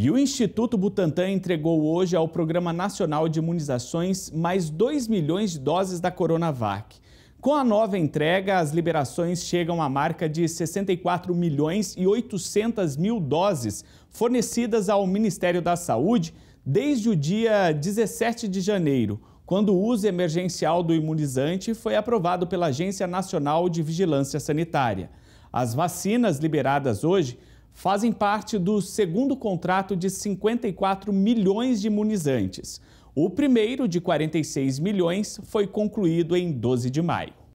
E o Instituto Butantan entregou hoje ao Programa Nacional de Imunizações mais 2 milhões de doses da Coronavac. Com a nova entrega, as liberações chegam à marca de 64 milhões e 800 mil doses fornecidas ao Ministério da Saúde desde o dia 17 de janeiro, quando o uso emergencial do imunizante foi aprovado pela Agência Nacional de Vigilância Sanitária. As vacinas liberadas hoje fazem parte do segundo contrato de 54 milhões de imunizantes. O primeiro, de 46 milhões, foi concluído em 12 de maio.